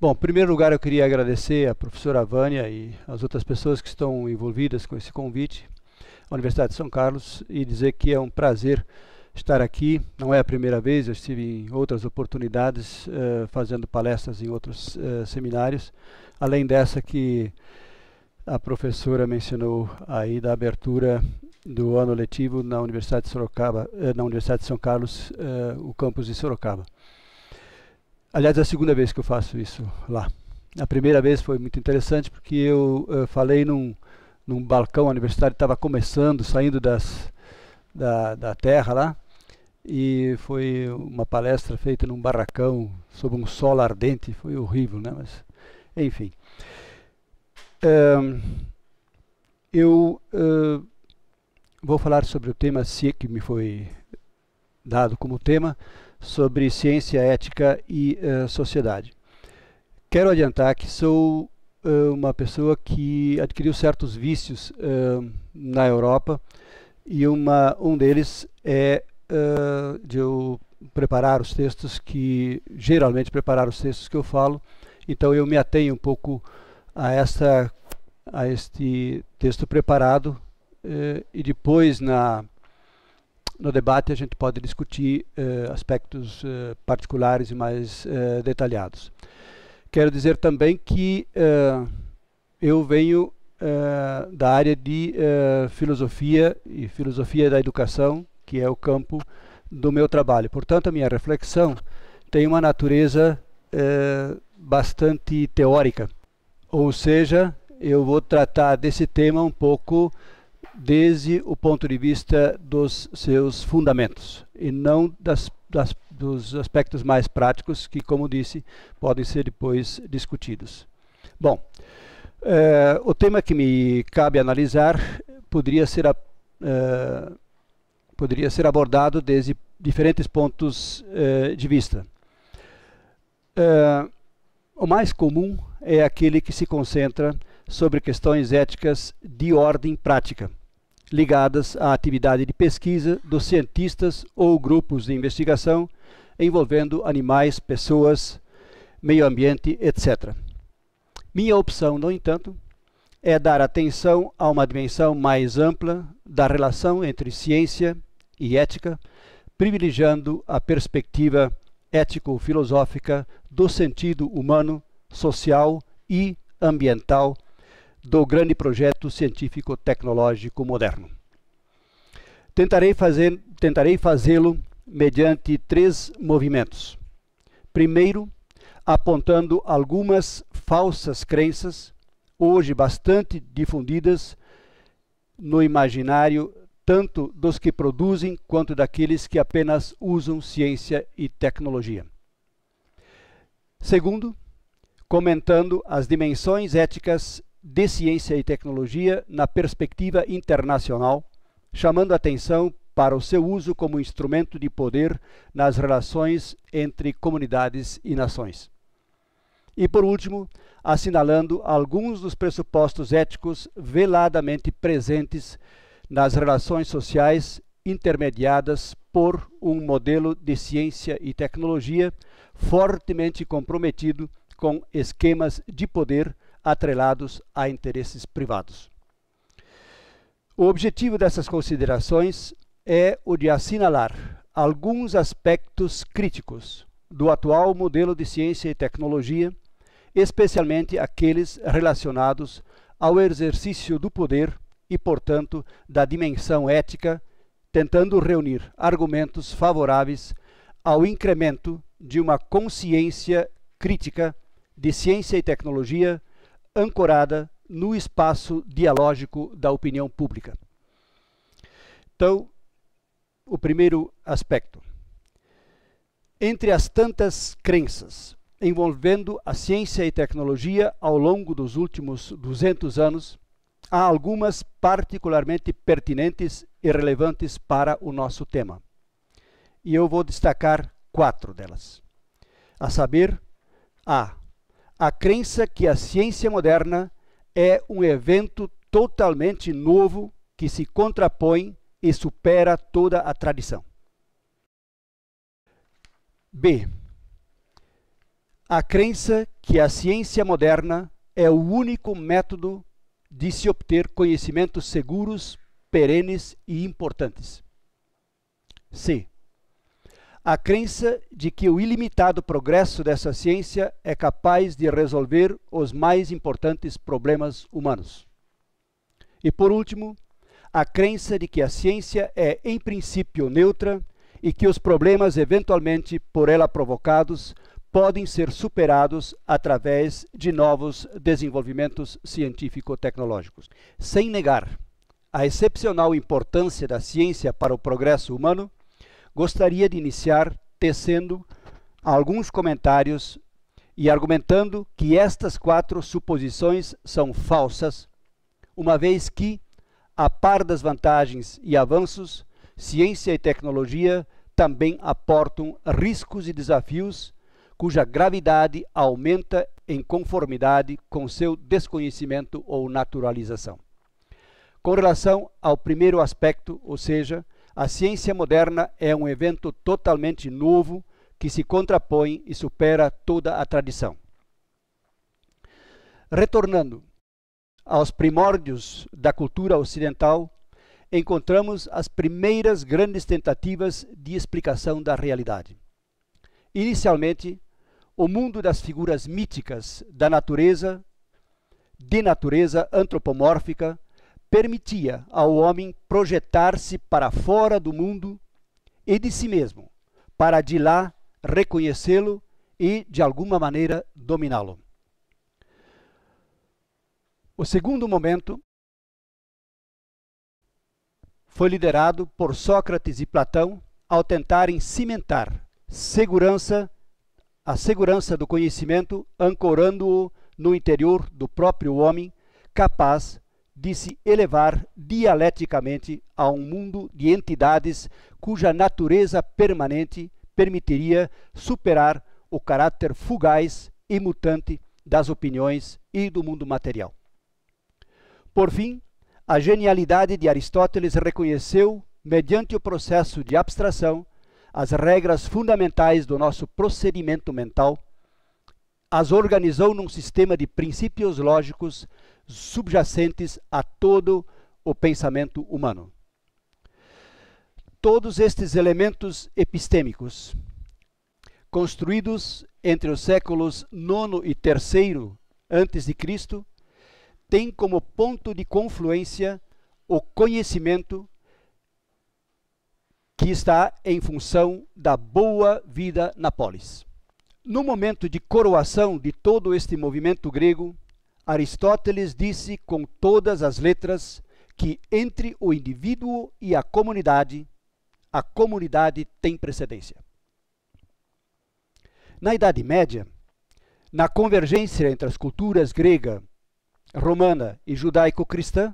Bom, em primeiro lugar eu queria agradecer a professora Vânia e as outras pessoas que estão envolvidas com esse convite à Universidade de São Carlos e dizer que é um prazer estar aqui. Não é a primeira vez, eu estive em outras oportunidades uh, fazendo palestras em outros uh, seminários, além dessa que a professora mencionou aí da abertura do ano letivo na Universidade de Sorocaba, eh, na Universidade de São Carlos, o campus de Sorocaba. Aliás, é a segunda vez que eu faço isso lá. A primeira vez foi muito interessante porque eu falei num, num balcão universitário, estava começando, saindo das, da, da terra lá, e foi uma palestra feita num barracão sob um sol ardente, foi horrível, né? Mas, enfim, eu uh, vou falar sobre o tema é que me foi dado como tema sobre ciência, ética e uh, sociedade. Quero adiantar que sou uma pessoa que adquiriu certos vícios na Europa e uma, um deles é de eu preparar os textos que, geralmente preparar os textos que eu falo, então eu me atenho um pouco a, esta, a este texto preparado e depois na, no debate a gente pode discutir aspectos particulares e mais detalhados. Quero dizer também que eu venho da área de filosofia e filosofia da educação que é o campo do meu trabalho. Portanto, a minha reflexão tem uma natureza eh, bastante teórica, ou seja, eu vou tratar desse tema um pouco desde o ponto de vista dos seus fundamentos e não das, das, dos aspectos mais práticos que, como disse, podem ser depois discutidos. Bom, eh, o tema que me cabe analisar poderia ser a, eh, poderia ser abordado desde diferentes pontos eh, de vista. Uh, o mais comum é aquele que se concentra sobre questões éticas de ordem prática, ligadas à atividade de pesquisa dos cientistas ou grupos de investigação envolvendo animais, pessoas, meio ambiente, etc. Minha opção, no entanto, é dar atenção a uma dimensão mais ampla da relação entre ciência e e ética, privilegiando a perspectiva ético-filosófica do sentido humano, social e ambiental do grande projeto científico-tecnológico moderno. Tentarei, fazer, tentarei fazê-lo mediante três movimentos. Primeiro, apontando algumas falsas crenças, hoje bastante difundidas no imaginário tanto dos que produzem quanto daqueles que apenas usam ciência e tecnologia. Segundo, comentando as dimensões éticas de ciência e tecnologia na perspectiva internacional, chamando atenção para o seu uso como instrumento de poder nas relações entre comunidades e nações. E por último, assinalando alguns dos pressupostos éticos veladamente presentes nas relações sociais intermediadas por um modelo de ciência e tecnologia fortemente comprometido com esquemas de poder atrelados a interesses privados. O objetivo dessas considerações é o de assinalar alguns aspectos críticos do atual modelo de ciência e tecnologia, especialmente aqueles relacionados ao exercício do poder e, portanto, da dimensão ética, tentando reunir argumentos favoráveis ao incremento de uma consciência crítica de ciência e tecnologia ancorada no espaço dialógico da opinião pública. Então, o primeiro aspecto. Entre as tantas crenças envolvendo a ciência e tecnologia ao longo dos últimos 200 anos, há algumas particularmente pertinentes e relevantes para o nosso tema. E eu vou destacar quatro delas. A saber, a. A crença que a ciência moderna é um evento totalmente novo que se contrapõe e supera toda a tradição. B. A crença que a ciência moderna é o único método de se obter conhecimentos seguros, perenes e importantes. C. A crença de que o ilimitado progresso dessa ciência é capaz de resolver os mais importantes problemas humanos. E por último, a crença de que a ciência é em princípio neutra e que os problemas eventualmente por ela provocados podem ser superados através de novos desenvolvimentos científico-tecnológicos. Sem negar a excepcional importância da ciência para o progresso humano, gostaria de iniciar tecendo alguns comentários e argumentando que estas quatro suposições são falsas, uma vez que, a par das vantagens e avanços, ciência e tecnologia também aportam riscos e desafios cuja gravidade aumenta em conformidade com seu desconhecimento ou naturalização. Com relação ao primeiro aspecto, ou seja, a ciência moderna é um evento totalmente novo que se contrapõe e supera toda a tradição. Retornando aos primórdios da cultura ocidental, encontramos as primeiras grandes tentativas de explicação da realidade. Inicialmente, o mundo das figuras míticas da natureza, de natureza antropomórfica, permitia ao homem projetar-se para fora do mundo e de si mesmo, para de lá reconhecê-lo e, de alguma maneira, dominá-lo. O segundo momento foi liderado por Sócrates e Platão ao tentarem cimentar segurança a segurança do conhecimento, ancorando-o no interior do próprio homem, capaz de se elevar dialeticamente a um mundo de entidades cuja natureza permanente permitiria superar o caráter fugaz e mutante das opiniões e do mundo material. Por fim, a genialidade de Aristóteles reconheceu, mediante o processo de abstração, as regras fundamentais do nosso procedimento mental, as organizou num sistema de princípios lógicos subjacentes a todo o pensamento humano. Todos estes elementos epistêmicos, construídos entre os séculos IX e III a.C., têm como ponto de confluência o conhecimento que está em função da boa vida na polis. No momento de coroação de todo este movimento grego, Aristóteles disse com todas as letras que entre o indivíduo e a comunidade, a comunidade tem precedência. Na Idade Média, na convergência entre as culturas grega, romana e judaico-cristã,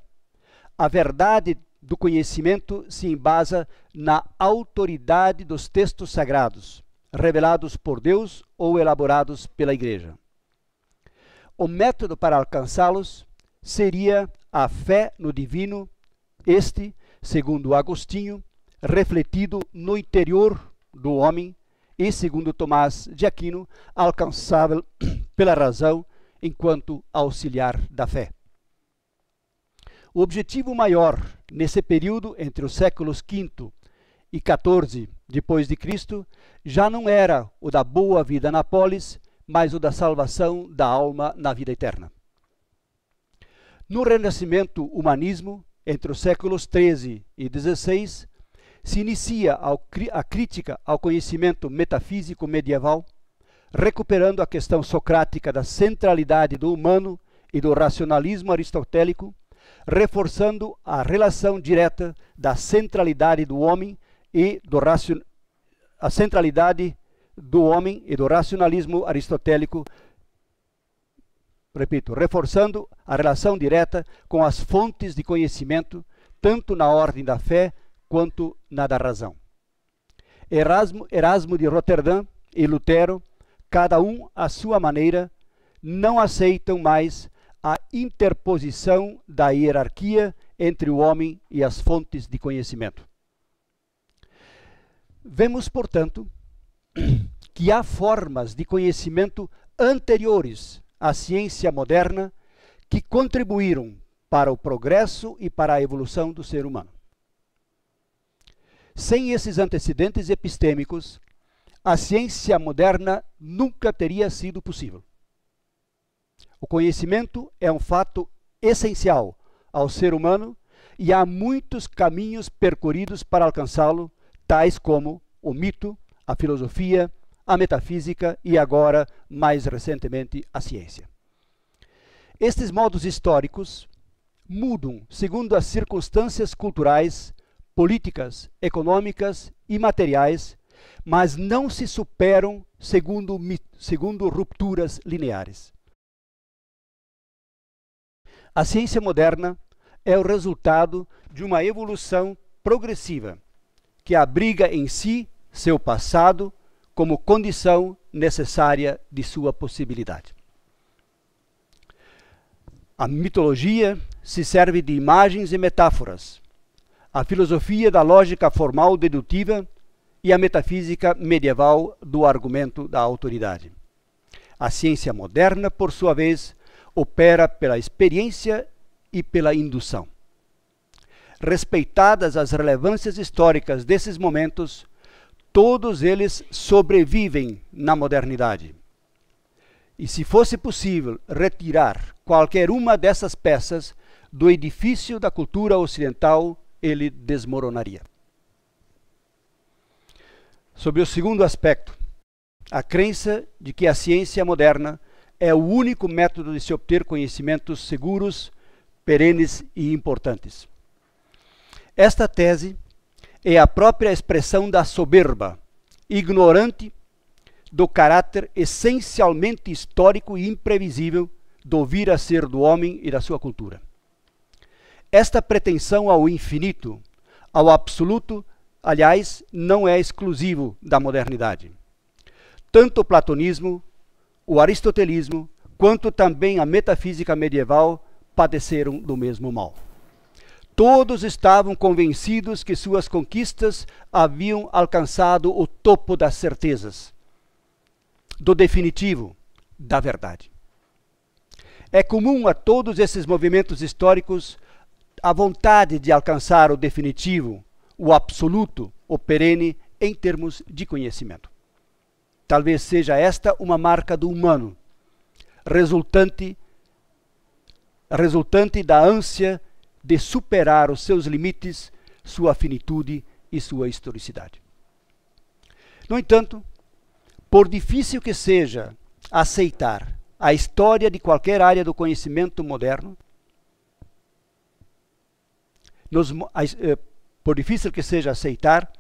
a verdade do conhecimento se embasa na autoridade dos textos sagrados, revelados por Deus ou elaborados pela Igreja. O método para alcançá-los seria a fé no divino, este, segundo Agostinho, refletido no interior do homem e, segundo Tomás de Aquino, alcançável pela razão enquanto auxiliar da fé. O objetivo maior nesse período entre os séculos V e XIV, depois de Cristo já não era o da boa vida na polis, mas o da salvação da alma na vida eterna. No renascimento humanismo, entre os séculos XIII e XVI, se inicia a crítica ao conhecimento metafísico medieval, recuperando a questão socrática da centralidade do humano e do racionalismo aristotélico reforçando a relação direta da centralidade do homem e do raci... a centralidade do homem e do racionalismo aristotélico, repito, reforçando a relação direta com as fontes de conhecimento, tanto na ordem da fé quanto na da razão. Erasmo, Erasmo de Roterdã e Lutero, cada um à sua maneira, não aceitam mais a interposição da hierarquia entre o homem e as fontes de conhecimento. Vemos, portanto, que há formas de conhecimento anteriores à ciência moderna que contribuíram para o progresso e para a evolução do ser humano. Sem esses antecedentes epistêmicos, a ciência moderna nunca teria sido possível. O conhecimento é um fato essencial ao ser humano e há muitos caminhos percorridos para alcançá-lo, tais como o mito, a filosofia, a metafísica e agora, mais recentemente, a ciência. Estes modos históricos mudam segundo as circunstâncias culturais, políticas, econômicas e materiais, mas não se superam segundo, segundo rupturas lineares. A ciência moderna é o resultado de uma evolução progressiva que abriga em si seu passado como condição necessária de sua possibilidade. A mitologia se serve de imagens e metáforas. A filosofia da lógica formal dedutiva e a metafísica medieval do argumento da autoridade. A ciência moderna, por sua vez, opera pela experiência e pela indução. Respeitadas as relevâncias históricas desses momentos, todos eles sobrevivem na modernidade. E se fosse possível retirar qualquer uma dessas peças do edifício da cultura ocidental, ele desmoronaria. Sobre o segundo aspecto, a crença de que a ciência moderna é o único método de se obter conhecimentos seguros, perenes e importantes. Esta tese é a própria expressão da soberba, ignorante do caráter essencialmente histórico e imprevisível do vir a ser do homem e da sua cultura. Esta pretensão ao infinito, ao absoluto, aliás, não é exclusivo da modernidade. Tanto o platonismo o aristotelismo quanto também a metafísica medieval padeceram do mesmo mal. Todos estavam convencidos que suas conquistas haviam alcançado o topo das certezas, do definitivo, da verdade. É comum a todos esses movimentos históricos a vontade de alcançar o definitivo, o absoluto, o perene em termos de conhecimento. Talvez seja esta uma marca do humano, resultante, resultante da ânsia de superar os seus limites, sua finitude e sua historicidade. No entanto, por difícil que seja aceitar a história de qualquer área do conhecimento moderno, nos, eh, por difícil que seja aceitar,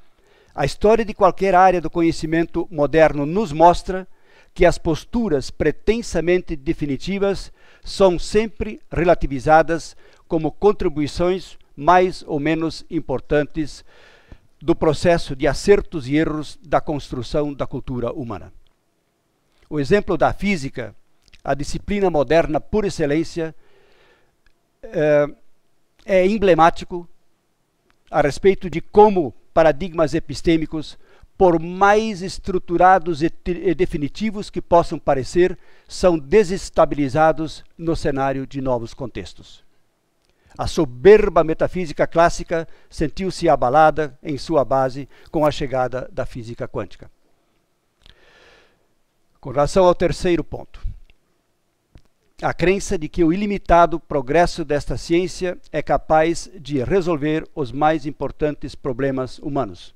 a história de qualquer área do conhecimento moderno nos mostra que as posturas pretensamente definitivas são sempre relativizadas como contribuições mais ou menos importantes do processo de acertos e erros da construção da cultura humana. O exemplo da física, a disciplina moderna por excelência, eh, é emblemático a respeito de como paradigmas epistêmicos, por mais estruturados e, e definitivos que possam parecer, são desestabilizados no cenário de novos contextos. A soberba metafísica clássica sentiu-se abalada em sua base com a chegada da física quântica. Com relação ao terceiro ponto, a crença de que o ilimitado progresso desta ciência é capaz de resolver os mais importantes problemas humanos.